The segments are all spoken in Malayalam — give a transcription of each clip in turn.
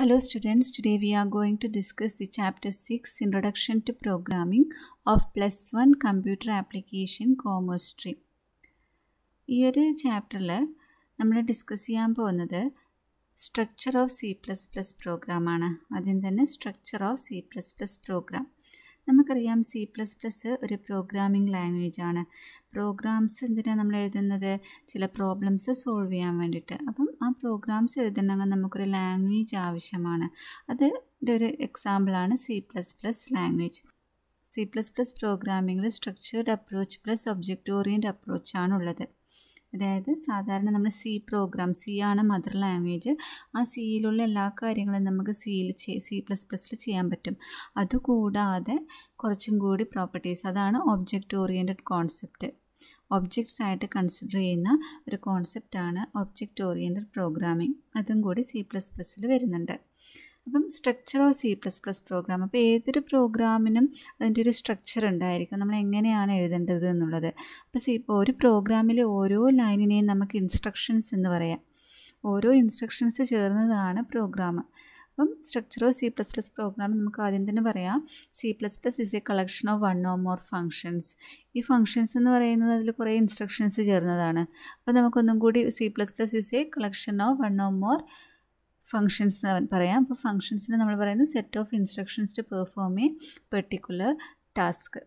Hello students, today we are going to discuss the chapter 6 Introduction to Programming of Plus 1 Computer Application Commerce Stream. In this chapter, we will discuss പോകുന്നത് structure of C plus plus പ്രോഗ്രാമാണ് ആദ്യം തന്നെ സ്ട്രക്ചർ ഓഫ് സി നമുക്കറിയാം സി പ്ലസ് പ്ലസ് ഒരു പ്രോഗ്രാമിംഗ് ലാംഗ്വേജ് ആണ് പ്രോഗ്രാംസ് എന്തിനാണ് നമ്മൾ എഴുതുന്നത് ചില പ്രോബ്ലംസ് സോൾവ് ചെയ്യാൻ വേണ്ടിയിട്ട് അപ്പം ആ പ്രോഗ്രാംസ് എഴുതണമെങ്കിൽ നമുക്കൊരു ലാംഗ്വേജ് ആവശ്യമാണ് അതിൻ്റെ ഒരു എക്സാമ്പിളാണ് C plus plus language C plus plus പ്രോഗ്രാമിങ്ങിൽ structured approach plus object orient അപ്രോച്ചാണുള്ളത് അതായത് സാധാരണ നമ്മൾ സി പ്രോഗ്രാം സി ആണ് മദർ ലാംഗ്വേജ് ആ സിയിലുള്ള എല്ലാ കാര്യങ്ങളും നമുക്ക് സിയിൽ സി പ്ലസ് പ്ലസ്സിൽ ചെയ്യാൻ പറ്റും അതുകൂടാതെ കുറച്ചും കൂടി പ്രോപ്പർട്ടീസ് അതാണ് ഒബ്ജക്റ്റ് ഓറിയൻറ്റഡ് കോൺസെപ്റ്റ് ഒബ്ജക്ട്സ് ആയിട്ട് കൺസിഡർ ചെയ്യുന്ന ഒരു കോൺസെപ്റ്റാണ് ഒബ്ജക്റ്റ് ഓറിയൻറ്റഡ് പ്രോഗ്രാമിംഗ് അതും കൂടി സി പ്ലസ് പ്ലസ്സിൽ വരുന്നുണ്ട് അപ്പം structure of C plus plus program അപ്പോൾ ഏതൊരു പ്രോഗ്രാമിനും അതിൻ്റെ ഒരു സ്ട്രക്ചർ ഉണ്ടായിരിക്കും നമ്മൾ എങ്ങനെയാണ് എഴുതേണ്ടത് എന്നുള്ളത് അപ്പോൾ സി ഒരു പ്രോഗ്രാമിലെ ഓരോ ലൈനിനെയും നമുക്ക് ഇൻസ്ട്രക്ഷൻസ് എന്ന് പറയാം ഓരോ ഇൻസ്ട്രക്ഷൻസ് ചേർന്നതാണ് പ്രോഗ്രാം അപ്പം structure of C plus plus program നമുക്ക് ആദ്യം തന്നെ പറയാം C plus plus is a collection of one or more functions ഈ ഫങ്ഷൻസ് എന്ന് പറയുന്നത് അതിൽ കുറേ ഇൻസ്ട്രക്ഷൻസ് ചേർന്നതാണ് അപ്പോൾ നമുക്കൊന്നും കൂടി C plus plus is a collection of one or more functions പറയാം അപ്പോൾ ഫങ്ഷൻസിന് നമ്മൾ പറയുന്നത് set of instructions to perform a particular task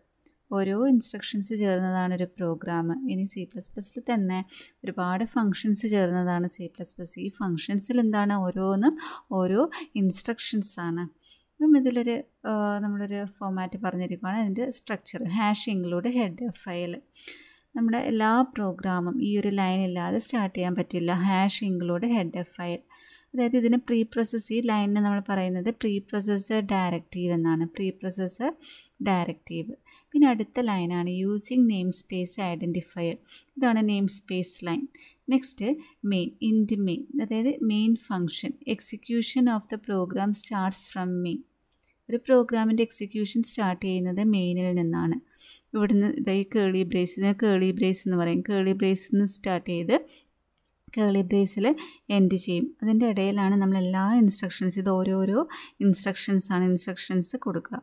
ഓരോ ഇൻസ്ട്രക്ഷൻസ് ചേർന്നതാണ് ഒരു പ്രോഗ്രാം ഇനി സി പ്ലസ് പ്ലസ്സിൽ തന്നെ ഒരുപാട് ഫങ്ഷൻസ് ചേർന്നതാണ് സി പ്ലസ് പ്ലസ് ഈ ഫങ്ഷൻസിൽ എന്താണ് ഓരോന്നും ഓരോ ഇൻസ്ട്രക്ഷൻസ് ആണ് അപ്പം ഇതിലൊരു നമ്മളൊരു ഫോമാറ്റ് പറഞ്ഞിരിക്കുകയാണ് അതിൻ്റെ structure hash include head file നമ്മുടെ എല്ലാ പ്രോഗ്രാമും ഈ ഒരു ലൈൻ ഇല്ലാതെ സ്റ്റാർട്ട് ചെയ്യാൻ പറ്റില്ല ഹാഷ് ഇൻക്ലൂഡ് ഹെഡ് ഫയൽ അതായത് ഇതിന് പ്രീ പ്രോസസ് ഈ ലൈനിന് നമ്മൾ പറയുന്നത് പ്രീ പ്രോസസ് ഡയറക്റ്റീവ് എന്നാണ് പ്രീ പ്രോസസ് ഡയറക്റ്റീവ് പിന്നെ അടുത്ത ലൈനാണ് യൂസിങ് നെയിം സ്പേസ് ഐഡൻറ്റിഫയർ ഇതാണ് namespace line next main int main അതായത് main function execution of the program starts from main ഒരു പ്രോഗ്രാമിൻ്റെ എക്സിക്യൂഷൻ സ്റ്റാർട്ട് ചെയ്യുന്നത് മെയിനിൽ നിന്നാണ് ഇവിടുന്ന് ഇതായി കേളി ബ്രേസ് ഇതിനെ കേളി ബ്രേസ് എന്ന് പറയും കേളി ബ്രേസ് നിന്ന് സ്റ്റാർട്ട് ചെയ്ത് കേളി ബ്രേസിൽ എൻഡ് ചെയ്യും അതിൻ്റെ ഇടയിലാണ് നമ്മൾ എല്ലാ ഇൻസ്ട്രക്ഷൻസ് ഇത് ഓരോരോ ഇൻസ്ട്രക്ഷൻസാണ് ഇൻസ്ട്രക്ഷൻസ് കൊടുക്കുക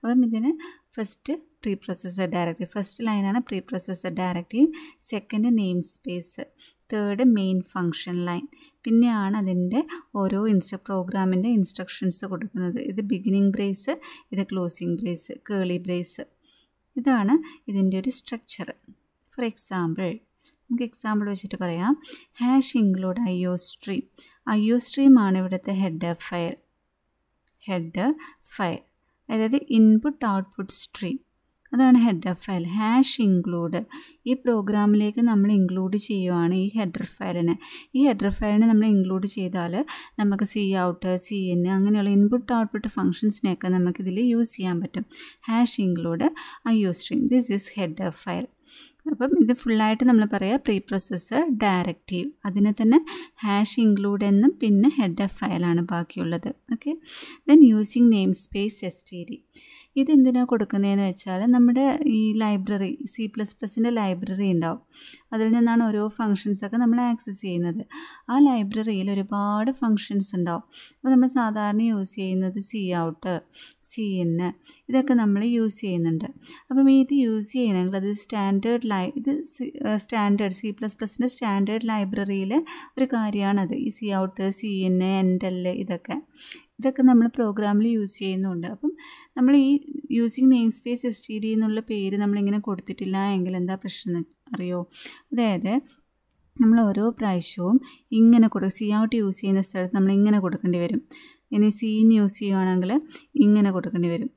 അപ്പം ഇതിന് first preprocessor directive first ലൈനാണ് preprocessor directive second namespace third main function line പിന്നെയാണ് അതിൻ്റെ ഓരോ ഇൻസ്റ്റ പ്രോഗ്രാമിൻ്റെ ഇൻസ്ട്രക്ഷൻസ് കൊടുക്കുന്നത് ഇത് ബിഗിനിങ് ബ്രേസ് ഇത് ക്ലോസിങ് ബ്രേസ് കേളി ബ്രേസ് ഇതാണ് ഇതിൻ്റെ ഒരു സ്ട്രക്ചർ ഫോർ എക്സാമ്പിൾ നമുക്ക് എക്സാമ്പിൾ വെച്ചിട്ട് പറയാം hash include I U stream I stream ആണ് ഇവിടുത്തെ ഹെഡ് ഫയൽ ഹെഡ് ഫയൽ അതായത് ഇൻപുട്ട് ഔട്ട്പുട്ട് സ്ട്രീം അതാണ് ഹെഡർ ഫയൽ ഹാഷ് ഇൻക്ലൂഡ് ഈ പ്രോഗ്രാമിലേക്ക് നമ്മൾ ഇൻക്ലൂഡ് ചെയ്യുവാണ് ഈ ഹെഡർ ഫയലിനെ ഈ ഹെഡർ ഫയലിനെ നമ്മൾ ഇൻക്ലൂഡ് ചെയ്താൽ നമുക്ക് സി ഔട്ട് സി എൻ അങ്ങനെയുള്ള ഇൻപുട്ട് ഔട്ട്പുട്ട് ഫങ്ഷൻസിനെയൊക്കെ നമുക്കിതിൽ യൂസ് ചെയ്യാൻ പറ്റും hash include I U stream this is header file അപ്പം ഇത് ഫുള്ളായിട്ട് നമ്മൾ പറയുക പ്രീ പ്രോസസ്സർ ഡയറക്റ്റീവ് അതിനെ തന്നെ ഹാഷ് ഇൻക്ലൂഡ് എന്നും പിന്നെ ഹെഡ് എഫ് ഫയലാണ് ബാക്കിയുള്ളത് okay then using namespace S T D ഇതെന്തിനാണ് കൊടുക്കുന്നതെന്ന് വെച്ചാൽ നമ്മുടെ ഈ ലൈബ്രറി സി പ്ലസ് പ്ലസിൻ്റെ ലൈബ്രറി ഉണ്ടാവും അതിൽ നിന്നാണ് ഓരോ ഫങ്ഷൻസൊക്കെ നമ്മൾ ആക്സസ് ചെയ്യുന്നത് ആ ലൈബ്രറിയിൽ ഒരുപാട് ഫങ്ഷൻസ് ഉണ്ടാവും അപ്പോൾ നമ്മൾ സാധാരണ യൂസ് ചെയ്യുന്നത് സി ഔട്ട് സി എൻ ഇതൊക്കെ നമ്മൾ യൂസ് ചെയ്യുന്നുണ്ട് അപ്പം ഇത് യൂസ് ചെയ്യണമെങ്കിൽ അത് സ്റ്റാൻഡേർഡ് ലൈ ഇത് സ്റ്റാൻഡേർഡ് സി പ്ലസ് പ്ലസിൻ്റെ സ്റ്റാൻഡേർഡ് ലൈബ്രറിയിലെ ഒരു കാര്യമാണത് ഈ C out C N N ഇതൊക്കെ ഇതൊക്കെ നമ്മൾ പ്രോഗ്രാമിൽ യൂസ് ചെയ്യുന്നുണ്ട് അപ്പം നമ്മൾ ഈ using namespace S T D എന്നുള്ള പേര് നമ്മളിങ്ങനെ കൊടുത്തിട്ടില്ല എങ്കിൽ എന്താ പ്രശ്നം അറിയോ അതായത് നമ്മൾ ഓരോ പ്രാവശ്യവും ഇങ്ങനെ കൊടുക്കും സി ഔട്ട് യൂസ് ചെയ്യുന്ന സ്ഥലത്ത് നമ്മൾ ഇങ്ങനെ കൊടുക്കേണ്ടി വരും ഇനി സീൻ യൂസ് ചെയ്യുകയാണെങ്കിൽ ഇങ്ങനെ കൊടുക്കേണ്ടി വരും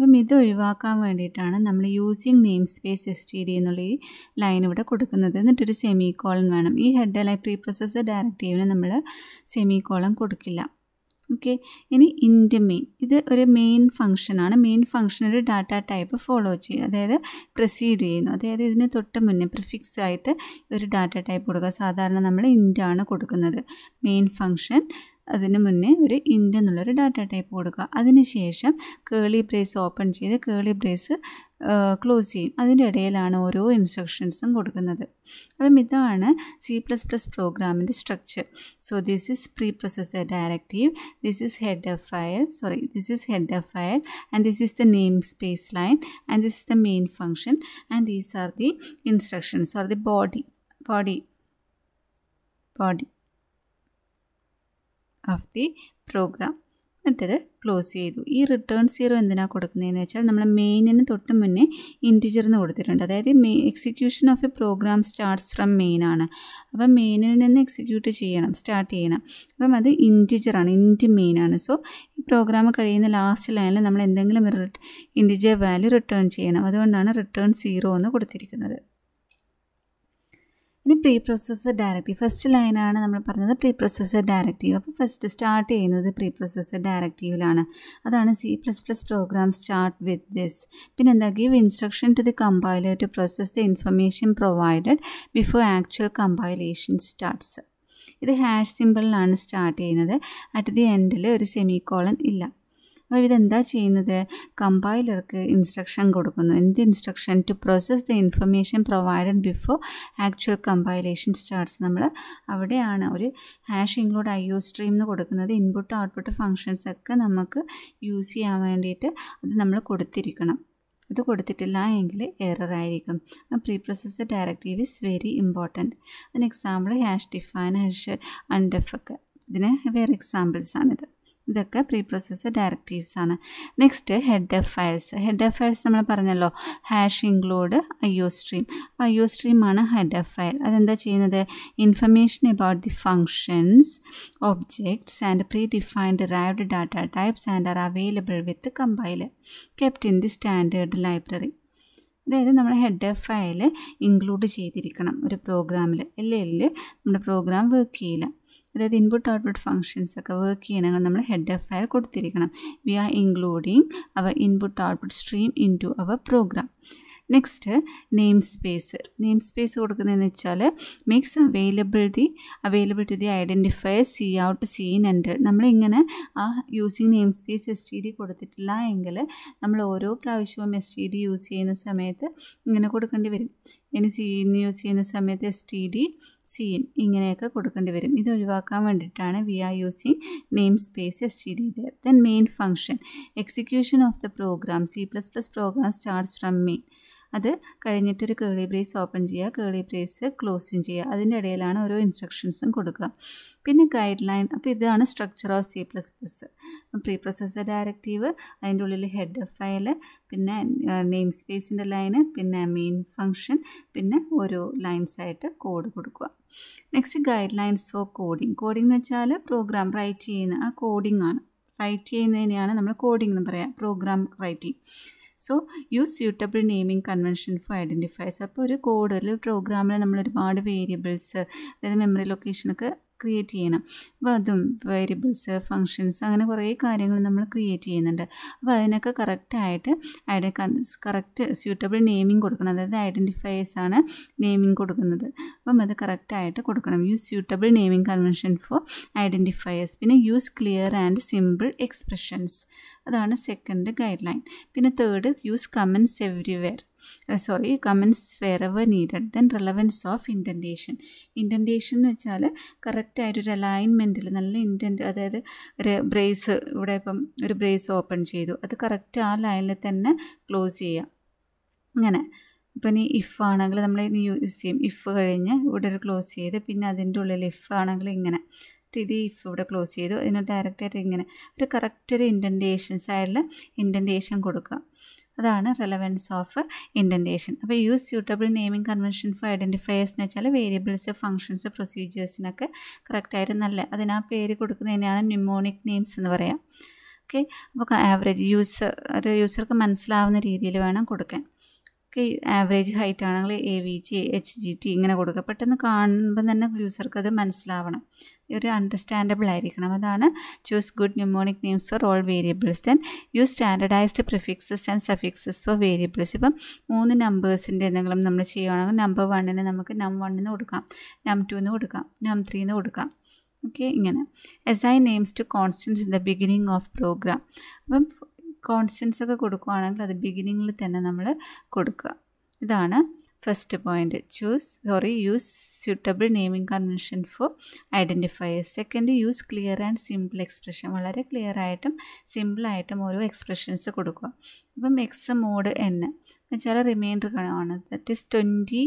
അപ്പം ഇത് ഒഴിവാക്കാൻ വേണ്ടിയിട്ടാണ് നമ്മൾ using namespace S T D എന്നുള്ള ഈ ലൈൻ ഇവിടെ കൊടുക്കുന്നത് എന്നിട്ടൊരു സെമി കോളൻ വേണം ഈ ഹെഡ് ലൈ പ്രീ പ്രോസസ്സർ ഡയറക്റ്റീവിന് നമ്മൾ സെമി കോളൻ കൊടുക്കില്ല ഓക്കെ ഇനി ഇൻറ്റ് മെയിൻ ഇത് ഒരു മെയിൻ ഫംഗ്ഷനാണ് മെയിൻ ഫംഗ്ഷൻ ഒരു ഡാറ്റ ടൈപ്പ് ഫോളോ ചെയ്യും അതായത് പ്രൊസീഡ് ചെയ്യുന്നു അതായത് ഇതിന് തൊട്ട് മുന്നേ പ്രിഫിക്സ് ആയിട്ട് ഒരു ഡാറ്റ ടൈപ്പ് കൊടുക്കുക സാധാരണ നമ്മൾ ഇൻറ്റ് ആണ് കൊടുക്കുന്നത് മെയിൻ ഫംഗ്ഷൻ അതിന് മുന്നേ ഒരു ഇൻഡ് എന്നുള്ളൊരു ഡാറ്റ ടൈപ്പ് കൊടുക്കുക അതിനുശേഷം കേളി ബ്രേസ് ഓപ്പൺ ചെയ്ത് കേളി ബ്രേസ് ക്ലോസ് ചെയ്യും അതിൻ്റെ ഇടയിലാണ് ഓരോ ഇൻസ്ട്രക്ഷൻസും കൊടുക്കുന്നത് അപ്പം ഇതാണ് സി പ്ലസ് പ്ലസ് പ്രോഗ്രാമിൻ്റെ structure so this is preprocessor directive this is head F file sorry this is head F file and this is the namespace line and this is the main function and these are the instructions or the body body body of the program എന്നിട്ടത് ക്ലോസ് ചെയ്തു ഈ റിട്ടേൺ സീറോ എന്തിനാണ് കൊടുക്കുന്നതെന്ന് വെച്ചാൽ നമ്മൾ മെയിനിന് തൊട്ട് മുന്നേ ഇൻറ്റിജറിന് കൊടുത്തിട്ടുണ്ട് അതായത് main execution of a program starts from main ആണ് അപ്പം മെയിനിൽ നിന്ന് എക്സിക്യൂട്ട് ചെയ്യണം സ്റ്റാർട്ട് ചെയ്യണം അപ്പം അത് ഇൻറ്റിജറാണ് ഇൻറ്റ് മെയിനാണ് സോ ഈ പ്രോഗ്രാം കഴിയുന്ന ലാസ്റ്റ് ലൈനിൽ നമ്മൾ എന്തെങ്കിലും ഒരു ഇൻറ്റിജർ വാല്യൂ റിട്ടേൺ ചെയ്യണം അതുകൊണ്ടാണ് റിട്ടേൺ സീറോ എന്ന് കൊടുത്തിരിക്കുന്നത് ഇനി പ്രീ പ്രോസസ്സർ ഡയറക്റ്റീവ് ഫസ്റ്റ് ലൈനാണ് നമ്മൾ പറഞ്ഞത് പ്രീ പ്രോസസ്സർ ഡയറക്റ്റീവ് അപ്പോൾ ഫസ്റ്റ് സ്റ്റാർട്ട് ചെയ്യുന്നത് പ്രീ പ്രോസസ്സർ ഡയറക്റ്റീവിലാണ് അതാണ് C plus plus program start with this പിന്നെ എന്താ give instruction to the compiler to process the information provided before actual compilation starts ഇത് ഹാഷ് സിമ്പിളിലാണ് സ്റ്റാർട്ട് ചെയ്യുന്നത് അറ്റ് ദി എൻഡിൽ ഒരു സെമി കോളൻ ഇല്ല അപ്പോൾ ഇതെന്താ ചെയ്യുന്നത് കമ്പൈലർക്ക് ഇൻസ്ട്രക്ഷൻ കൊടുക്കുന്നു എന്ത് instruction to process the information provided before actual compilation starts നമ്മൾ അവിടെയാണ് ഒരു hash include I U stream എന്ന് കൊടുക്കുന്നത് ഇൻപുട്ട് ഔട്ട്പുട്ട് ഫങ്ഷൻസ് ഒക്കെ നമുക്ക് യൂസ് ചെയ്യാൻ വേണ്ടിയിട്ട് അത് നമ്മൾ കൊടുത്തിരിക്കണം ഇത് കൊടുത്തിട്ടില്ല എങ്കിൽ എററായിരിക്കും preprocess directive is very important അതിന് example hash define hash undef ഒക്കെ ഇതിന് വേറെ ആണിത് ഇതൊക്കെ പ്രീ പ്രോസസ് ഡയറക്റ്റീവ്സ് ആണ് next head F files head F files നമ്മൾ പറഞ്ഞല്ലോ hash include I stream I stream സ്ട്രീമാണ് ഹെഡ് എഫ് ഫയൽ അതെന്താ ചെയ്യുന്നത് information about the functions objects and predefined derived data types and are available with compile kept in the standard library അതായത് നമ്മൾ ഹെഡ് എഫ് ഫയൽ ഇൻക്ലൂഡ് ചെയ്തിരിക്കണം ഒരു പ്രോഗ്രാമിൽ അല്ലെങ്കിൽ നമ്മുടെ പ്രോഗ്രാം വർക്ക് ചെയ്യില്ല അതായത് ഇൻപുട്ട് ഔട്ട്പുട്ട് ഫങ്ഷൻസ് ഒക്കെ വർക്ക് ചെയ്യണമെങ്കിൽ നമ്മൾ ഹെഡ് എഫ് ഫയൽ കൊടുത്തിരിക്കണം we are including our input output stream into our program next namespace namespace കൊടുക്കുന്നതെന്ന് വെച്ചാൽ makes available the available to the identifier C out cin enter നമ്മളിങ്ങനെ ആ using namespace S T D കൊടുത്തിട്ടില്ല എങ്കിൽ നമ്മൾ ഓരോ പ്രാവശ്യവും എസ് ടി ഡി യൂസ് ചെയ്യുന്ന സമയത്ത് ഇങ്ങനെ കൊടുക്കേണ്ടി വരും ഇനി സീൻ യൂസ് ചെയ്യുന്ന സമയത്ത് എസ് ടി ഡി സീൻ ഇങ്ങനെയൊക്കെ കൊടുക്കേണ്ടി വരും ഇത് ഒഴിവാക്കാൻ വേണ്ടിയിട്ടാണ് we are using namespace S T D then main function execution of the program C plus plus program starts from main അത് കഴിഞ്ഞിട്ട് ഒരു കേളി ബ്രേസ് ഓപ്പൺ ചെയ്യുക കേളി ബ്രേസ് ക്ലോസും ചെയ്യുക അതിൻ്റെ ഇടയിലാണ് ഓരോ ഇൻസ്ട്രക്ഷൻസും കൊടുക്കുക പിന്നെ ഗൈഡ് ലൈൻ അപ്പോൾ ഇതാണ് structure of C plus plus preprocessor directive അതിൻ്റെ ഉള്ളിൽ ഹെഡ് ഫയൽ പിന്നെ നെയിം സ്പേസിൻ്റെ ലൈന് പിന്നെ മെയിൻ ഫങ്ഷൻ പിന്നെ ഓരോ ലൈൻസ് ആയിട്ട് കോഡ് കൊടുക്കുക next guidelines for coding coding എന്ന് വെച്ചാൽ പ്രോഗ്രാം റൈറ്റ് ചെയ്യുന്ന ആ കോഡിംഗ് ആണ് റൈറ്റ് ചെയ്യുന്നതിനെയാണ് നമ്മൾ കോഡിംഗ് എന്ന് പറയുക program writing so use suitable naming convention for identifies അപ്പോൾ ഒരു കോഡ് അല്ലെങ്കിൽ പ്രോഗ്രാമിൽ നമ്മൾ ഒരുപാട് വേരിയബിൾസ് അതായത് മെമ്മറി ലൊക്കേഷനൊക്കെ ക്രിയേറ്റ് ചെയ്യണം അപ്പോൾ അതും വേരിയബിൾസ് ഫങ്ഷൻസ് അങ്ങനെ കുറേ കാര്യങ്ങൾ നമ്മൾ ക്രിയേറ്റ് ചെയ്യുന്നുണ്ട് അപ്പോൾ അതിനൊക്കെ കറക്റ്റായിട്ട് ഐഡ കറക്റ്റ് സ്യൂട്ടബിൾ നെയിമിംഗ് കൊടുക്കണം അതായത് ഐഡൻറ്റിഫയേഴ്സ് ആണ് നെയിമിംഗ് കൊടുക്കുന്നത് അപ്പം അത് കറക്റ്റായിട്ട് കൊടുക്കണം use suitable naming convention for identifiers പിന്നെ use clear and simple expressions അതാണ് സെക്കൻഡ് ഗൈഡ് ലൈൻ പിന്നെ third use comments everywhere sorry uh, comments comments wherever needed then relevance of indentation indentation എന്ന് വെച്ചാൽ കറക്റ്റായിട്ടൊരു അലൈൻമെൻറ്റിൽ നല്ല ഇൻറ്റൻറ്റ് അതായത് ഒരു ബ്രേസ് ഇവിടെ ഇപ്പം ഒരു ബ്രേസ് ഓപ്പൺ ചെയ്തു അത് കറക്റ്റ് ആ ലൈനിൽ തന്നെ ക്ലോസ് ചെയ്യാം അങ്ങനെ ഇപ്പം ഇനി ഇഫ് ആണെങ്കിൽ നമ്മൾ യൂസ് ചെയ്യും ഇഫ് കഴിഞ്ഞ് ഇവിടെ ഒരു ക്ലോസ് ചെയ്ത് പിന്നെ അതിൻ്റെ ഉള്ളിൽ ഇഫ് ആണെങ്കിൽ ഇങ്ങനെ ഇത് ഇഫ് ഇവിടെ ക്ലോസ് ചെയ്തു അതിന് ഡയറക്റ്റായിട്ട് ഇങ്ങനെ ഒരു കറക്റ്റ് ഒരു ഇൻറ്റൻറ്റേഷൻ സൈഡിൽ ഇൻറ്റൻറ്റേഷൻ കൊടുക്കുക അതാണ് റെലവൻസ് ഓഫ് ഇൻഡൻറ്റേഷൻ അപ്പോൾ use suitable naming convention for identifiers എന്ന് വെച്ചാൽ വേരിയബിൾസ് ഫംഗ്ഷൻസ് പ്രൊസീജിയേഴ്സിനൊക്കെ കറക്റ്റായിട്ട് നല്ല അതിന് ആ പേര് കൊടുക്കുന്നതിനാണ് ന്യൂമോണിക് നെയിംസ് എന്ന് പറയാം ഓക്കെ അപ്പോൾ ആവറേജ് യൂസർ ഒരു യൂസർക്ക് മനസ്സിലാവുന്ന രീതിയിൽ വേണം കൊടുക്കാൻ ഓക്കെ ആവറേജ് ഹൈറ്റ് ആണെങ്കിൽ A V G H G T ഇങ്ങനെ കൊടുക്കുക പെട്ടെന്ന് കാണുമ്പോൾ തന്നെ യൂസർക്ക് അത് മനസ്സിലാവണം ഒരു അണ്ടർസ്റ്റാൻഡബിൾ ആയിരിക്കണം അതാണ് choose good mnemonic names for all variables then use standardised prefixes and suffixes for variables ഇപ്പം മൂന്ന് നമ്പേഴ്സിൻ്റെ എന്തെങ്കിലും നമ്മൾ ചെയ്യുകയാണെങ്കിൽ നമ്പർ വണ്ണിന് നമുക്ക് നം വണ്ണിന് കൊടുക്കാം നം ടുന്ന് കൊടുക്കാം നം ത്രീന്ന് കൊടുക്കാം ഓക്കെ ഇങ്ങനെ assign names to constants in the beginning of program അപ്പം കോൺസ്റ്റൻസ് ഒക്കെ കൊടുക്കുകയാണെങ്കിൽ അത് ബിഗിനിങ്ങിൽ തന്നെ നമ്മൾ കൊടുക്കുക ഇതാണ് First point, choose, sorry, use suitable naming convention for identifiers. Second, use clear and simple expression. വളരെ ക്ലിയർ ആയിട്ടും സിമ്പിൾ ആയിട്ടും ഓരോ എക്സ്പ്രഷൻസ് കൊടുക്കുക അപ്പം എക്സ് മോഡ് എന്ന് വെച്ചാൽ റിമൈൻഡർ കാണുന്നത് that is twenty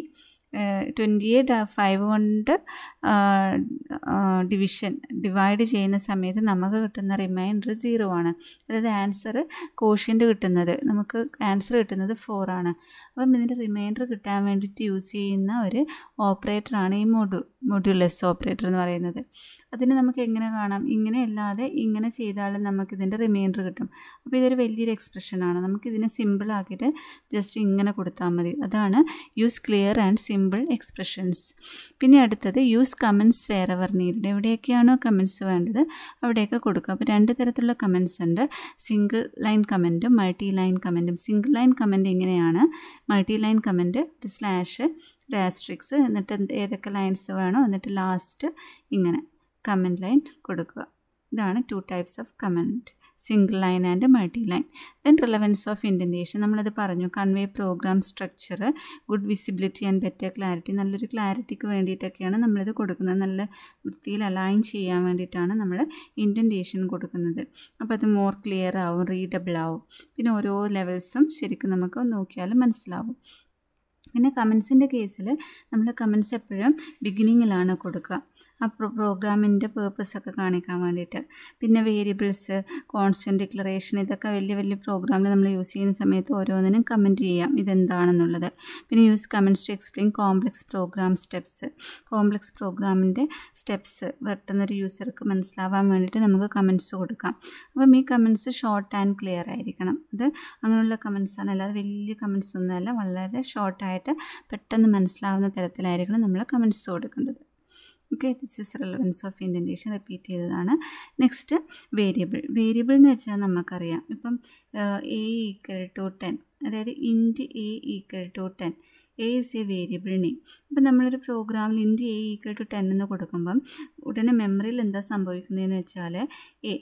twenty eight five കൊണ്ട് ഡിവിഷൻ ഡിവൈഡ് ചെയ്യുന്ന സമയത്ത് നമുക്ക് കിട്ടുന്ന റിമൈൻഡർ സീറോ ആണ് അതായത് ആൻസർ കോഷ്യൻ്റ് കിട്ടുന്നത് നമുക്ക് ആൻസർ കിട്ടുന്നത് ഫോർ ആണ് അപ്പം ഇതിൻ്റെ റിമൈൻഡർ കിട്ടാൻ വേണ്ടിയിട്ട് യൂസ് ചെയ്യുന്ന ഒരു ഓപ്പറേറ്ററാണ് ഈ മൊഡ്യൂ മൊഡ്യൂലസ് ഓപ്പറേറ്റർ എന്ന് പറയുന്നത് അതിന് നമുക്ക് എങ്ങനെ കാണാം ഇങ്ങനെ അല്ലാതെ ഇങ്ങനെ ചെയ്താലും നമുക്കിതിൻ്റെ റിമൈൻഡർ കിട്ടും അപ്പോൾ ഇതൊരു വലിയൊരു എക്സ്പ്രഷനാണ് നമുക്കിതിനെ സിമ്പിളാക്കിയിട്ട് ജസ്റ്റ് ഇങ്ങനെ കൊടുത്താൽ മതി അതാണ് use clear and simple expressions പിന്നെ അടുത്തത് യൂസ് കമൻസ് വേറെവർ നീഡ് എവിടെയൊക്കെയാണോ കമൻസ് വേണ്ടത് അവിടെയൊക്കെ കൊടുക്കുക അപ്പോൾ രണ്ട് തരത്തിലുള്ള കമൻസ് ഉണ്ട് സിംഗിൾ ലൈൻ കമൻറ്റും മൾട്ടി ലൈൻ കമൻറ്റും സിംഗിൾ ലൈൻ കമൻറ്റ് ഇങ്ങനെയാണ് മൾട്ടി ലൈൻ കമൻറ്റ് ഒരു സ്ലാഷ് ഒരു ആസ്ട്രിക്സ് എന്നിട്ട് ഏതൊക്കെ ലൈൻസ് വേണോ എന്നിട്ട് ലാസ്റ്റ് ഇങ്ങനെ കമൻറ്റ് ലൈൻ കൊടുക്കുക ഇതാണ് two types of comment single line and multi line then relevance of indentation നമ്മളത് പറഞ്ഞു convey program structure good visibility and better clarity നല്ലൊരു ക്ലാരിറ്റിക്ക് വേണ്ടിയിട്ടൊക്കെയാണ് നമ്മളിത് കൊടുക്കുന്നത് നല്ല വൃത്തിയിൽ അലൈൻ ചെയ്യാൻ വേണ്ടിയിട്ടാണ് നമ്മൾ ഇൻറ്റൻറ്റേഷൻ കൊടുക്കുന്നത് അപ്പോൾ അത് മോർ ക്ലിയർ ആവും റീഡബിൾ ആവും പിന്നെ ഓരോ ലെവൽസും ശരിക്കും നമുക്ക് നോക്കിയാൽ മനസ്സിലാവും പിന്നെ കമൻസിൻ്റെ കേസിൽ നമ്മൾ കമൻസ് എപ്പോഴും ബിഗിനിങ്ങിലാണ് കൊടുക്കുക ആ പ്രോഗ്രാമിൻ്റെ പേർപ്പസൊക്കെ കാണിക്കാൻ വേണ്ടിയിട്ട് പിന്നെ വേരിയബിൾസ് കോൺസ്റ്റൻറ്റ് ഡിക്ലറേഷൻ ഇതൊക്കെ വലിയ വലിയ പ്രോഗ്രാമിൽ നമ്മൾ യൂസ് ചെയ്യുന്ന സമയത്ത് ഓരോന്നിനും കമൻറ്റ് ചെയ്യാം ഇതെന്താണെന്നുള്ളത് പിന്നെ use comments to explain complex program steps complex പ്രോഗ്രാമിൻ്റെ സ്റ്റെപ്സ് വെട്ടുന്നൊരു യൂസർക്ക് മനസ്സിലാവാൻ വേണ്ടിയിട്ട് നമുക്ക് കമൻസ് കൊടുക്കാം അപ്പം ഈ കമൻസ് ഷോർട്ട് ആൻഡ് ക്ലിയർ ആയിരിക്കണം അത് അങ്ങനെയുള്ള കമൻസാണ് അല്ലാതെ വലിയ കമൻസ് ഒന്നുമല്ല വളരെ ഷോർട്ടായിട്ട് പെട്ടെന്ന് മനസ്സിലാവുന്ന തരത്തിലായിരിക്കണം നമ്മൾ കമൻസ് കൊടുക്കേണ്ടത് okay this is relevance of indentation repeat ചെയ്തതാണ് നെക്സ്റ്റ് വേരിയബിൾ വേരിയബിൾ എന്ന് വെച്ചാൽ നമുക്കറിയാം ഇപ്പം എ ഈക്വൽ ടു ടെൻ അതായത് int A equal to ten A is a variable name അപ്പം നമ്മളൊരു പ്രോഗ്രാമിൽ int A equal to ten എന്ന് കൊടുക്കുമ്പം ഉടനെ മെമ്മറിയിൽ എന്താ സംഭവിക്കുന്നതെന്ന് വെച്ചാൽ എ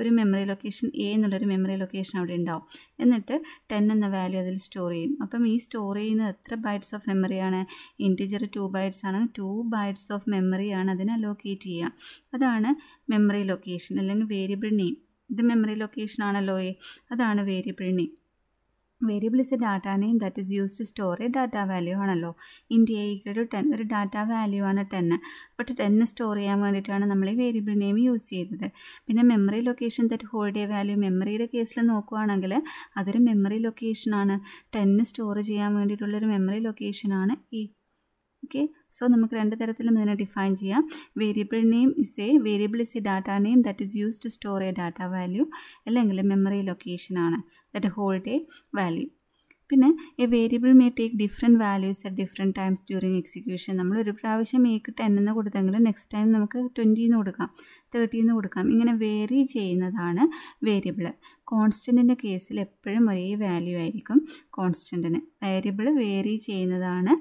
ഒരു മെമ്മറി ലൊക്കേഷൻ എ എന്നുള്ളൊരു മെമ്മറി ലൊക്കേഷൻ അവിടെ ഉണ്ടാവും എന്നിട്ട് ടെൻ എന്ന വാല്യൂ അതിൽ സ്റ്റോർ ചെയ്യും അപ്പം ഈ സ്റ്റോർ ചെയ്യുന്നത് എത്ര ബൈറ്റ്സ് ഓഫ് മെമ്മറിയാണ് ഇൻറ്റിജർ ടു ബൈറ്റ്സ് ആണ് ടു ബൈറ്റ്സ് ഓഫ് മെമ്മറിയാണ് അതിനെ അലോക്കേറ്റ് ചെയ്യുക അതാണ് മെമ്മറി ലൊക്കേഷൻ അല്ലെങ്കിൽ വേരിയബിൾ നെയിം ഇത് മെമ്മറി ലൊക്കേഷൻ ആണല്ലോ അതാണ് variable name variable is a data name that is use to store a data value ആണല്ലോ ഇൻഡ്യ ഈക്വൽ ടു ടെൻ ഒരു ഡാറ്റ വാല്യൂ ആണ് ടെൻ ബട്ട് ടെൻ സ്റ്റോർ ചെയ്യാൻ വേണ്ടിയിട്ടാണ് നമ്മൾ ഈ വേരിയബിൾ നെയിം യൂസ് ചെയ്തത് പിന്നെ memory location that hold a value മെമ്മറിയുടെ കേസിൽ നോക്കുകയാണെങ്കിൽ അതൊരു മെമ്മറി ലൊക്കേഷനാണ് ടെന്ന് സ്റ്റോർ ചെയ്യാൻ വേണ്ടിയിട്ടുള്ളൊരു മെമ്മറി ലൊക്കേഷനാണ് ഈ ഓക്കെ സോ നമുക്ക് രണ്ട് തരത്തിലും ഇതിനെ ഡിഫൈൻ ചെയ്യാം variable name is a variable is a data name that is use to store a data value അല്ലെങ്കിൽ മെമ്മറി ലൊക്കേഷൻ ആണ് ദാറ്റ് ഹോൾഡ് എ വാല്യൂ പിന്നെ a variable may take different values at different times during execution നമ്മൾ ഒരു പ്രാവശ്യം എക്ക് ടെൻ എന്ന് കൊടുത്തെങ്കിൽ നെക്സ്റ്റ് ടൈം നമുക്ക് ട്വൻറ്റി എന്ന് കൊടുക്കാം തേർട്ടി എന്ന് കൊടുക്കാം ഇങ്ങനെ വേരി ചെയ്യുന്നതാണ് വേരിയബിൾ കോൺസ്റ്റൻറ്റിൻ്റെ കേസിൽ എപ്പോഴും ഒരേ വാല്യൂ ആയിരിക്കും കോൺസ്റ്റൻറ്റിന് വേരിയബിൾ വേരി ചെയ്യുന്നതാണ്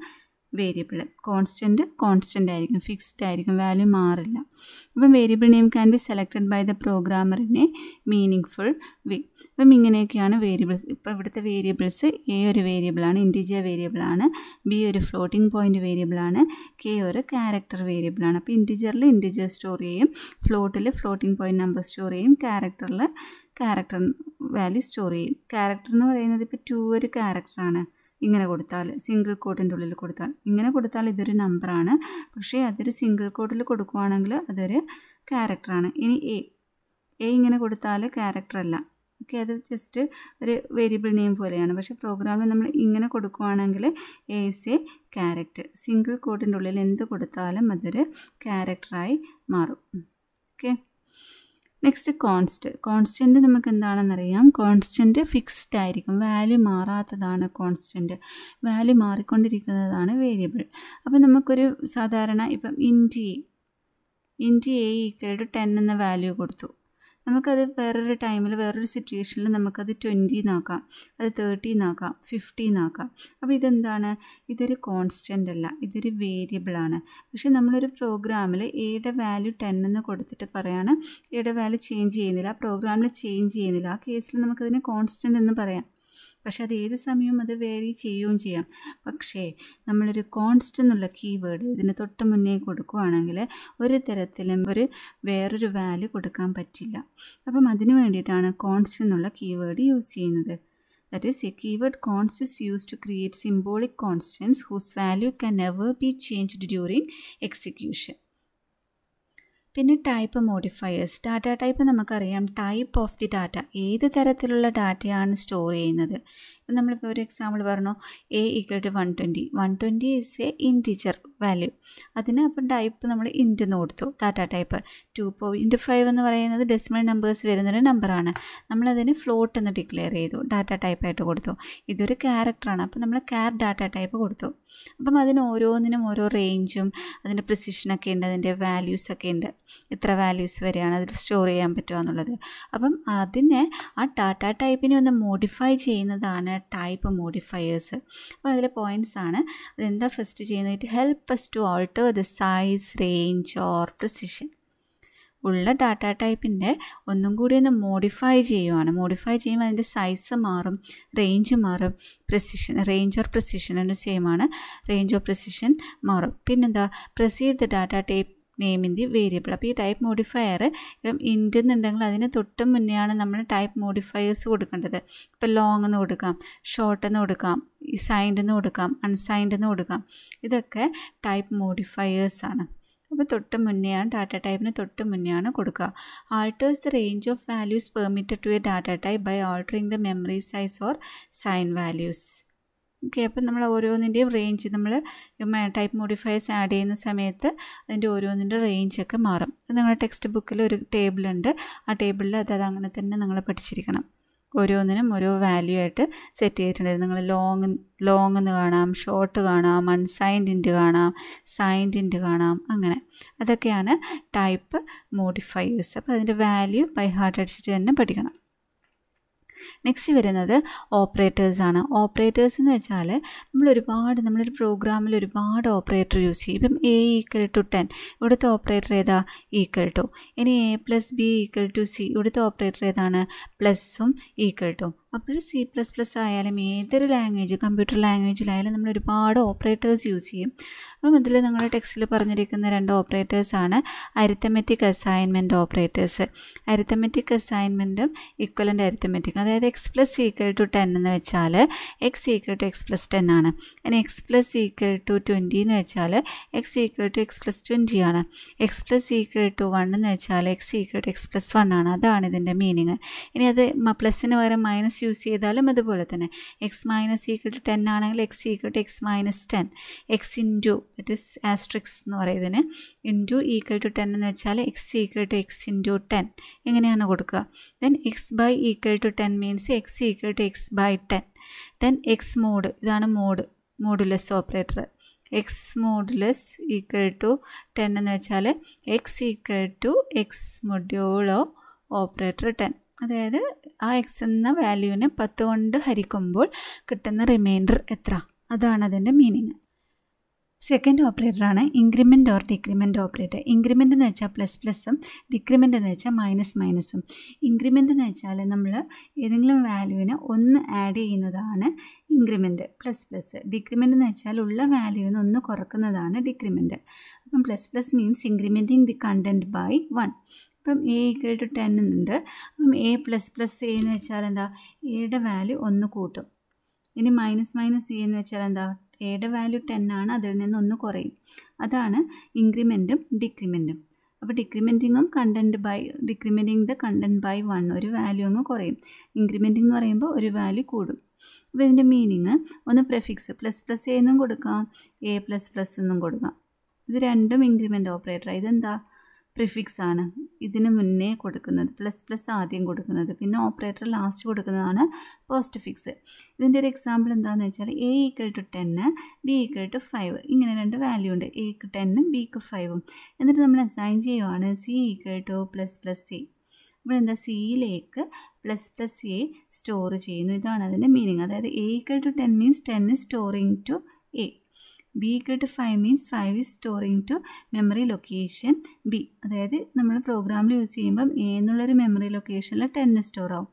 വേരിയബിൾ കോൺസ്റ്റൻറ്റ് കോൺസ്റ്റൻ്റ് ആയിരിക്കും ഫിക്സ്ഡ് ആയിരിക്കും വാല്യൂ മാറില്ല അപ്പം variable name can be selected by the programmer in a meaningful way അപ്പം ഇങ്ങനെയൊക്കെയാണ് വേരിയബിൾസ് ഇപ്പോൾ ഇവിടുത്തെ വേരിയബിൾസ് എ ഒരു വേരിയബിളാണ് ഇൻറ്റിജിയർ വേരിയബിളാണ് ബി ഒരു ഫ്ലോട്ടിംഗ് പോയിൻ്റ് വേരിയബിളാണ് കെ ഒരു ക്യാരക്ടർ വേരിയബിളാണ് അപ്പോൾ ഇൻറ്റിജറിൽ ഇൻറ്റിജർ സ്റ്റോർ ചെയ്യും ഫ്ലോട്ടിൽ ഫ്ലോട്ടിംഗ് പോയിൻറ്റ് നമ്പർ സ്റ്റോർ ചെയ്യും ക്യാരക്ടറിൽ ക്യാരക്ടർ വാല്യൂ സ്റ്റോർ ചെയ്യും ക്യാരക്ടർ എന്ന് പറയുന്നത് ഇപ്പോൾ ടു ഒരു ക്യാരക്ടറാണ് ഇങ്ങനെ കൊടുത്താൽ സിംഗിൾ കോട്ടിൻ്റെ ഉള്ളിൽ കൊടുത്താൽ ഇങ്ങനെ കൊടുത്താൽ ഇതൊരു നമ്പറാണ് പക്ഷേ അതൊരു സിംഗിൾ കോട്ടിൽ കൊടുക്കുകയാണെങ്കിൽ അതൊരു ക്യാരക്ടറാണ് ഇനി എ എ ഇങ്ങനെ കൊടുത്താൽ ക്യാരക്ടറല്ല ഓക്കെ അത് ജസ്റ്റ് ഒരു വേരിയബിൾ നെയിം പോലെയാണ് പക്ഷേ പ്രോഗ്രാമിൽ നമ്മൾ ഇങ്ങനെ കൊടുക്കുകയാണെങ്കിൽ ഇസ് എ ക്യാരക്ടർ സിംഗിൾ കോട്ടിൻ്റെ ഉള്ളിൽ എന്ത് കൊടുത്താലും അതൊരു ക്യാരക്ടറായി മാറും ഓക്കെ നെക്സ്റ്റ് കോൺസ്റ്റ് കോൺസ്റ്റൻറ്റ് നമുക്ക് എന്താണെന്നറിയാം കോൺസ്റ്റൻറ്റ് ഫിക്സ്ഡ് ആയിരിക്കും വാല്യൂ മാറാത്തതാണ് കോൺസ്റ്റൻറ്റ് വാല്യൂ മാറിക്കൊണ്ടിരിക്കുന്നതാണ് വേരിയബിൾ അപ്പോൾ നമുക്കൊരു സാധാരണ ഇപ്പം int int a equal to ten എന്ന വാല്യൂ കൊടുത്തു നമുക്കത് വേറൊരു ടൈമിൽ വേറൊരു സിറ്റുവേഷനിൽ നമുക്കത് ട്വൻറ്റിന്നാക്കാം അത് തേർട്ടീന്നാക്കാം ഫിഫ്റ്റീന്നാക്കാം അപ്പോൾ ഇതെന്താണ് ഇതൊരു കോൺസ്റ്റൻ്റ് അല്ല ഇതൊരു വേരിയബിളാണ് പക്ഷേ നമ്മളൊരു പ്രോഗ്രാമിൽ എയുടെ വാല്യൂ ടെൻ എന്ന് കൊടുത്തിട്ട് പറയുകയാണ് എയുടെ വാല്യൂ ചേഞ്ച് ചെയ്യുന്നില്ല പ്രോഗ്രാമിൽ ചേഞ്ച് ചെയ്യുന്നില്ല ആ കേസിൽ നമുക്കതിനെ കോൺസ്റ്റൻ്റ് എന്ന് പറയാം പക്ഷേ അത് ഏത് സമയവും അത് വേരി ചെയ്യുകയും ചെയ്യാം പക്ഷേ നമ്മളൊരു കോൺസ്റ്റ് എന്നുള്ള കീവേഡ് ഇതിന് തൊട്ട് മുന്നേ കൊടുക്കുകയാണെങ്കിൽ ഒരു തരത്തിലും ഒരു വേറൊരു വാല്യൂ കൊടുക്കാൻ പറ്റില്ല അപ്പം അതിന് വേണ്ടിയിട്ടാണ് കോൺസ്റ്റ് എന്നുള്ള കീവേഡ് യൂസ് ചെയ്യുന്നത് that is a keyword const is to create symbolic symbolic constants value value never be changed during execution പിന്നെ ടൈപ്പ് മോഡിഫയേഴ്സ് ഡാറ്റ ടൈപ്പ് നമുക്കറിയാം ടൈപ്പ് ഓഫ് ദി ഡാറ്റ ഏത് തരത്തിലുള്ള ഡാറ്റയാണ് സ്റ്റോർ ചെയ്യുന്നത് അപ്പം നമ്മളിപ്പോൾ ഒരു എക്സാമ്പിൾ പറഞ്ഞു a equal to one twenty one twenty is a integer value അതിന് അപ്പം ടൈപ്പ് നമ്മൾ ഇൻറ്റ് എന്ന് കൊടുത്തു data type two point five എന്ന് പറയുന്നത് ഡെസിമൽ നമ്പേഴ്സ് വരുന്നൊരു നമ്പറാണ് നമ്മളതിന് ഫ്ലോട്ട് എന്ന് ഡിക്ലെയർ ചെയ്തു ഡാറ്റ ടൈപ്പായിട്ട് കൊടുത്തു ഇതൊരു ക്യാരക്ടറാണ് അപ്പം നമ്മൾ കാർ ഡാറ്റ ടൈപ്പ് കൊടുത്തു അപ്പം അതിന് ഓരോന്നിനും ഓരോ റേഞ്ചും അതിൻ്റെ പ്രിസിഷനൊക്കെ ഉണ്ട് അതിൻ്റെ ഒക്കെ ഉണ്ട് എത്ര വാല്യൂസ് വരെയാണ് അതിൽ സ്റ്റോർ ചെയ്യാൻ പറ്റുക എന്നുള്ളത് അപ്പം അതിനെ ആ ഡാറ്റ ടൈപ്പിനെ ഒന്ന് മോഡിഫൈ ചെയ്യുന്നതാണ് ടൈപ്പ് മോഡിഫയേഴ്സ് അപ്പോൾ അതിലെ പോയിൻറ്റ്സ് ആണ് അതെന്താ ഫസ്റ്റ് ചെയ്യുന്നത് it help us to alter the size range or precision ഉള്ള ഡാറ്റ ടൈപ്പിൻ്റെ ഒന്നും കൂടി ഒന്ന് മോഡിഫൈ ചെയ്യുവാണ് മോഡിഫൈ ചെയ്യുമ്പോൾ അതിൻ്റെ സൈസ് മാറും റേഞ്ച് മാറും precision range or precision same ആണ് റേഞ്ച് ഓർ പ്രസിഷൻ മാറും പിന്നെന്താ precede the data type name in the variable അപ്പോൾ ഈ ടൈപ്പ് മോഡിഫയർ ഇപ്പം ഇൻ്റ് എന്നുണ്ടെങ്കിൽ അതിന് തൊട്ട് മുന്നെയാണ് നമ്മൾ ടൈപ്പ് മോഡിഫയേഴ്സ് കൊടുക്കേണ്ടത് ഇപ്പം ലോങ് എന്ന് കൊടുക്കാം ഷോർട്ട് എന്ന് കൊടുക്കാം സൈൻഡ് എന്ന് കൊടുക്കാം അൺസൈൻഡ് എന്ന് കൊടുക്കാം ഇതൊക്കെ ടൈപ്പ് മോഡിഫയേഴ്സാണ് അപ്പോൾ തൊട്ട് മുന്നെയാണ് ഡാറ്റ ടൈപ്പിന് തൊട്ട് മുന്നെയാണ് കൊടുക്കുക alters the range of values permitted to a data type by altering the memory size or sign values okay അപ്പം നമ്മൾ ഓരോന്നിൻ്റെയും റേഞ്ച് നമ്മൾ ടൈപ്പ് മോഡിഫയേഴ്സ് ആഡ് ചെയ്യുന്ന സമയത്ത് അതിൻ്റെ ഓരോന്നിൻ്റെ റേഞ്ചൊക്കെ മാറും നിങ്ങളുടെ ടെക്സ്റ്റ് ബുക്കിൽ ഒരു ടേബിളുണ്ട് ആ ടേബിളിൽ അത് അത് അങ്ങനെ തന്നെ നിങ്ങൾ പഠിച്ചിരിക്കണം ഓരോന്നിനും ഓരോ വാല്യൂ ആയിട്ട് സെറ്റ് ചെയ്തിട്ടുണ്ടായിരുന്നു നിങ്ങൾ ലോങ് ലോങ് എന്ന് കാണാം ഷോർട്ട് കാണാം അൺസൈൻഡിൻ്റ് കാണാം സൈൻഡിൻ്റ് കാണാം അങ്ങനെ അതൊക്കെയാണ് ടൈപ്പ് മോഡിഫയേഴ്സ് അപ്പോൾ അതിൻ്റെ വാല്യൂ ബൈ ഹാർട്ട് അടിച്ചിട്ട് തന്നെ പഠിക്കണം നെക്സ്റ്റ് വരുന്നത് ഓപ്പറേറ്റേഴ്സാണ് ഓപ്പറേറ്റേഴ്സ് എന്ന് വെച്ചാൽ നമ്മൾ ഒരുപാട് നമ്മളൊരു പ്രോഗ്രാമിൽ ഒരുപാട് ഓപ്പറേറ്റർ യൂസ് ചെയ്യും ഇപ്പം എ ഈക്വൽ ടു ടെൻ ഇവിടുത്തെ ഓപ്പറേറ്റർ ഏതാ ഈക്വൽ ടു ഇനി a plus b equal to c ഇവിടുത്തെ ഓപ്പറേറ്റർ ഏതാണ് പ്ലസ്സും ഈക്വൽ ടു അപ്പോൾ സി പ്ലസ് പ്ലസ് ആയാലും ഏതൊരു ലാംഗ്വേജ് കമ്പ്യൂട്ടർ ലാംഗ്വേജിലായാലും നമ്മൾ ഒരുപാട് ഓപ്പറേറ്റേഴ്സ് യൂസ് ചെയ്യും അപ്പം ഇതിൽ നിങ്ങൾ ടെക്സ്റ്റിൽ പറഞ്ഞിരിക്കുന്ന രണ്ട് ഓപ്പറേറ്റേഴ്സാണ് അരിത്തമെറ്റിക് അസൈൻമെൻറ്റ് ഓപ്പറേറ്റേഴ്സ് അരിത്തമെറ്റിക് അസൈൻമെൻറ്റും ഇക്വലൻ്റ് അരിത്തമെറ്റിക് അതായത് x plus equal to ten എന്ന് വെച്ചാൽ x equal to x plus ten ആണ് ഇനി x plus equal to twenty എന്ന് വെച്ചാൽ x equal to x plus twenty ആണ് x plus equal to one എന്ന് വെച്ചാൽ x equal to x plus one ആണ് അതാണ് ഇതിൻ്റെ മീനിങ് ഇനി അത് പ്ലസ്സിന് പകരം മൈനസ് യൂസ് ചെയ്താലും അതുപോലെ തന്നെ x minus equal to ten ആണെങ്കിൽ x equal to x minus ten x into that is asterisk എന്ന് പറയുന്നതിന് ഇൻറ്റു ഈക്വൽ ടു ടെൻ എന്ന് വെച്ചാൽ x equal to x into ten എങ്ങനെയാണ് കൊടുക്കുക then x by equal to ten means x equal to x by ten then x mod ഇതാണ് mod modulus operator x modulus equal to ten എന്ന് വെച്ചാൽ x equal to x modulo operator ten അതായത് ആ എക്സ് എന്ന വാല്യൂവിനെ പത്ത് കൊണ്ട് ഹരിക്കുമ്പോൾ കിട്ടുന്ന റിമൈൻഡർ എത്ര അതാണ് അതിൻ്റെ മീനിങ് സെക്കൻഡ് ഓപ്പറേറ്ററാണ് increment or decrement operator increment എന്ന് വെച്ചാൽ പ്ലസ് പ്ലസ്സും ഡിക്രിമെൻ്റ് എന്ന് വെച്ചാൽ മൈനസ് മൈനസും ഇൻക്രിമെൻ്റ് എന്ന് വെച്ചാൽ നമ്മൾ ഏതെങ്കിലും വാല്യൂവിനെ ഒന്ന് ആഡ് ചെയ്യുന്നതാണ് ഇൻക്രിമെൻറ്റ് പ്ലസ് പ്ലസ് ഡിക്രിമെൻ്റ് എന്ന് വെച്ചാൽ ഉള്ള വാല്യൂവിന് ഒന്ന് കുറക്കുന്നതാണ് ഡിക്രിമെൻ്റ് അപ്പം plus plus means incrementing the content by one അപ്പം എ ഈക്വൽ ടു ടെൻ എന്നുണ്ട് അപ്പം എ പ്ലസ് പ്ലസ് എ എന്ന് വെച്ചാൽ എന്താ എയുടെ വാല്യൂ ഒന്ന് കൂട്ടും ഇനി മൈനസ് മൈനസ് എ എന്ന് വെച്ചാൽ എന്താ എയുടെ വാല്യൂ ടെൻ ആണ് അതിൽ നിന്ന് ഒന്ന് കുറയും അതാണ് ഇൻക്രിമെൻറ്റും ഡിക്രിമെൻറ്റും അപ്പോൾ ഡിക്രിമെൻറ്റിങ്ങും content by decrementing the content by one ഒരു വാല്യൂ അങ്ങ് കുറയും ഇൻക്രിമെൻറ്റിംഗ് എന്ന് പറയുമ്പോൾ ഒരു വാല്യൂ കൂടും അപ്പോൾ ഇതിൻ്റെ മീനിങ് ഒന്ന് പ്രെഫിക്സ് പ്ലസ് പ്ലസ് എന്നും കൊടുക്കാം എ പ്ലസ് പ്ലസ് എന്നും കൊടുക്കാം ഇത് രണ്ടും ഇൻക്രിമെൻറ്റ് ഓപ്പറേറ്ററാണ് ഇതെന്താ പ്രിഫിക്സ് ആണ് ഇതിന് മുന്നേ കൊടുക്കുന്നത് പ്ലസ് പ്ലസ് ആദ്യം കൊടുക്കുന്നത് പിന്നെ ഓപ്പറേറ്റർ ലാസ്റ്റ് കൊടുക്കുന്നതാണ് പോസ്റ്റ് ഫിക്സ് ഇതിൻ്റെ ഒരു എക്സാമ്പിൾ എന്താണെന്ന് വെച്ചാൽ എ ഈക്കൾ ടു ടെന്ന് ബി ഈക്കൾ ടു ഫൈവ് ഇങ്ങനെ രണ്ട് വാല്യൂ ഉണ്ട് എക്ക് ടെന്നും ബിക്ക് ഫൈവും എന്നിട്ട് നമ്മൾ അസൈൻ ചെയ്യുവാണ് c equal to plus plus c ഇവിടെ എന്താ സിയിലേക്ക് പ്ലസ് പ്ലസ് എ സ്റ്റോർ ചെയ്യുന്നു ഇതാണ് അതിൻ്റെ മീനിങ് അതായത് a equal to ten means ten storing to a b equal to five means five is storing to memory location b അതായത് നമ്മൾ പ്രോഗ്രാമിൽ യൂസ് ചെയ്യുമ്പം എ എന്നുള്ളൊരു മെമ്മറി ലൊക്കേഷനിൽ ടെൻ സ്റ്റോർ ആവും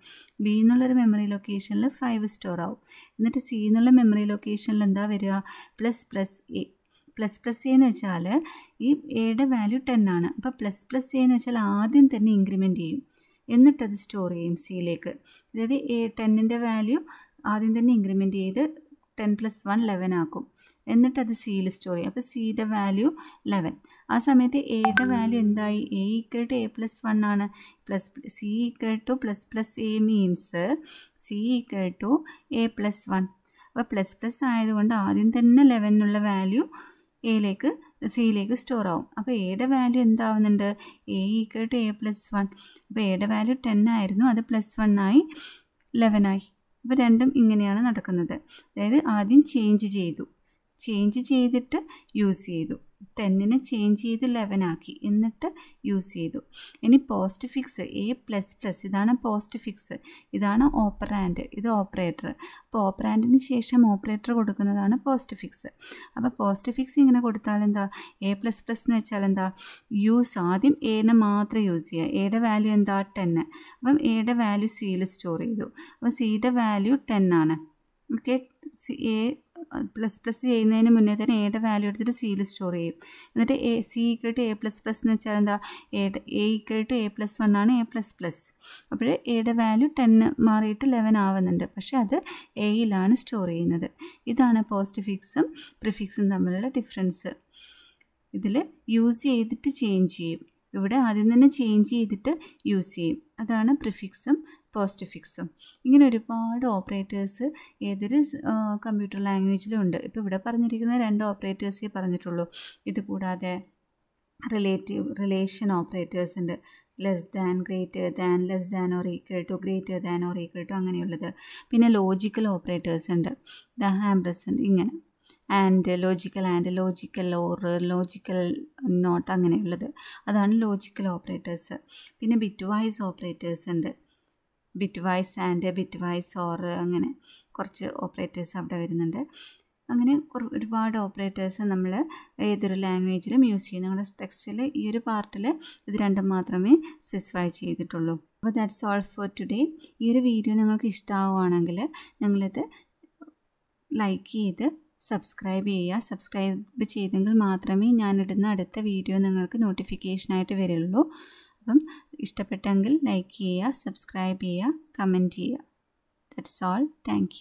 ബി എന്നുള്ളൊരു മെമ്മറി ലൊക്കേഷനിൽ ഫൈവ് സ്റ്റോർ ആവും എന്നിട്ട് സി എന്നുള്ള മെമ്മറി ലൊക്കേഷനിൽ എന്താ വരിക plus plus a plus plus a എന്ന് വെച്ചാൽ ഈ എയുടെ വാല്യൂ ടെൻ ആണ് അപ്പോൾ പ്ലസ് പ്ലസ് എ എന്ന് വെച്ചാൽ ആദ്യം തന്നെ ഇൻക്രിമെൻറ്റ് ചെയ്യും എന്നിട്ടത് സ്റ്റോർ ചെയ്യും സിയിലേക്ക് അതായത് എ ടെന്നിൻ്റെ വാല്യൂ ആദ്യം തന്നെ ഇൻക്രിമെൻറ്റ് ചെയ്ത് ടെൻ പ്ലസ് വൺ ലെവൻ ആക്കും എന്നിട്ട് അത് സിയിൽ സ്റ്റോർ ചെയ്യും അപ്പോൾ സിയുടെ വാല്യൂ ലെവൻ ആ സമയത്ത് എയുടെ വാല്യൂ എന്തായി a equal to a plus one ആണ് plus c equal to plus plus a means c equal to a plus one അപ്പോൾ പ്ലസ് പ്ലസ് ആയതുകൊണ്ട് ആദ്യം തന്നെ ലെവനുള്ള വാല്യൂ എയിലേക്ക് സിയിലേക്ക് സ്റ്റോർ ആവും അപ്പോൾ എയുടെ വാല്യൂ എന്താവുന്നുണ്ട് a equal to a plus one അപ്പോൾ എയുടെ വാല്യൂ ടെൻ ആയിരുന്നു അത് പ്ലസ് വൺ ആയി ലെവനായി അപ്പോൾ രണ്ടും ഇങ്ങനെയാണ് നടക്കുന്നത് അതായത് ആദ്യം ചേഞ്ച് ചെയ്തു ചേഞ്ച് ചെയ്തിട്ട് യൂസ് ചെയ്തു ടെന്നിനെ ചേഞ്ച് ചെയ്ത് ലെവനാക്കി എന്നിട്ട് യൂസ് ചെയ്തു ഇനി postfix a plus plus ഇതാണ് പോസ്റ്റ് ഫിക്സ് ഇതാണ് ഓപ്പറാൻഡ് ഇത് ഓപ്പറേറ്റർ അപ്പോൾ ഓപ്പറാൻഡിന് ശേഷം ഓപ്പറേറ്റർ കൊടുക്കുന്നതാണ് പോസ്റ്റ് ഫിക്സ് അപ്പോൾ പോസ്റ്റ് ഫിക്സ് ഇങ്ങനെ കൊടുത്താൽ എന്താ എ പ്ലസ് പ്ലസ് എന്ന് വെച്ചാൽ എന്താ യൂസ് ആദ്യം എനെ മാത്രം യൂസ് ചെയ്യുക എയുടെ വാല്യൂ എന്താ ടെൻ അപ്പം എയുടെ വാല്യൂ സിയിൽ സ്റ്റോർ ചെയ്തു അപ്പം സിയുടെ വാല്യൂ ടെൻ ആണ് okay c a plus plus ചെയ്യുന്നതിന് മുന്നേ തന്നെ എയുടെ വാല്യൂ എടുത്തിട്ട് സിയിൽ സ്റ്റോർ ചെയ്യും എന്നിട്ട് a c equal to a plus plus എന്ന് വെച്ചാൽ എന്താ a a equal to a plus one ആണ് എ പ്ലസ് പ്ലസ് അപ്പോൾ എയുടെ വാല്യൂ ടെൻ മാറിയിട്ട് ലെവൻ ആവുന്നുണ്ട് പക്ഷേ അത് എയിലാണ് സ്റ്റോർ ചെയ്യുന്നത് ഇതാണ് പോസ്റ്റ് ഫിക്സും പ്രിഫിക്സും തമ്മിലുള്ള ഡിഫറൻസ് ഇതിൽ യൂസ് ചെയ്തിട്ട് ചേഞ്ച് ചെയ്യും ഇവിടെ ആദ്യം തന്നെ ചേഞ്ച് ചെയ്തിട്ട് യൂസ് ചെയ്യും അതാണ് പ്രിഫിക്സും പോസ്റ്റ് ഫിക്സും ഇങ്ങനെ ഒരുപാട് ഓപ്പറേറ്റേഴ്സ് ഏതൊരു കമ്പ്യൂട്ടർ ലാംഗ്വേജിലും ഉണ്ട് ഇപ്പോൾ ഇവിടെ പറഞ്ഞിരിക്കുന്ന രണ്ട് ഓപ്പറേറ്റേഴ്സേ പറഞ്ഞിട്ടുള്ളൂ ഇത് കൂടാതെ റിലേറ്റീവ് റിലേഷൻ ഓപ്പറേറ്റേഴ്സ് ഉണ്ട് less than greater than less than or equal to greater than or equal to അങ്ങനെയുള്ളത് പിന്നെ ലോജിക്കൽ ഓപ്പറേറ്റേഴ്സ് ഉണ്ട് ദ ഹാംബ്രസൻ ഇങ്ങനെ and logical and logical or logical not അങ്ങനെയുള്ളത് അതാണ് ലോജിക്കൽ ഓപ്പറേറ്റേഴ്സ് പിന്നെ ബിറ്റ് വൈസ് ഓപ്പറേറ്റേഴ്സ് ഉണ്ട് bitwise and bitwise or അങ്ങനെ കുറച്ച് ഓപ്പറേറ്റേഴ്സ് അവിടെ വരുന്നുണ്ട് അങ്ങനെ ഒരുപാട് ഓപ്പറേറ്റേഴ്സ് നമ്മൾ ഏതൊരു ലാംഗ്വേജിലും യൂസ് ചെയ്യും നമ്മുടെ ടെക്സ്റ്റിൽ ഈ ഒരു പാർട്ടിൽ ഇത് രണ്ടും മാത്രമേ സ്പെസിഫൈ ചെയ്തിട്ടുള്ളൂ അപ്പോൾ ദാറ്റ്സ് ഓൾ ഫോർ ടുഡേ ഈ ഒരു വീഡിയോ നിങ്ങൾക്ക് ഇഷ്ടമാവുകയാണെങ്കിൽ നിങ്ങളിത് ലൈക്ക് ചെയ്ത് സബ്സ്ക്രൈബ് ചെയ്യുക സബ്സ്ക്രൈബ് ചെയ്തെങ്കിൽ മാത്രമേ ഞാനിടുന്ന അടുത്ത വീഡിയോ നിങ്ങൾക്ക് നോട്ടിഫിക്കേഷനായിട്ട് വരുള്ളൂ അപ്പം ഇഷ്ടപ്പെട്ടെങ്കിൽ ലൈക്ക് ചെയ്യുക സബ്സ്ക്രൈബ് ചെയ്യുക കമൻറ്റ് ചെയ്യുക ദറ്റ്സ് ഓൾ താങ്ക്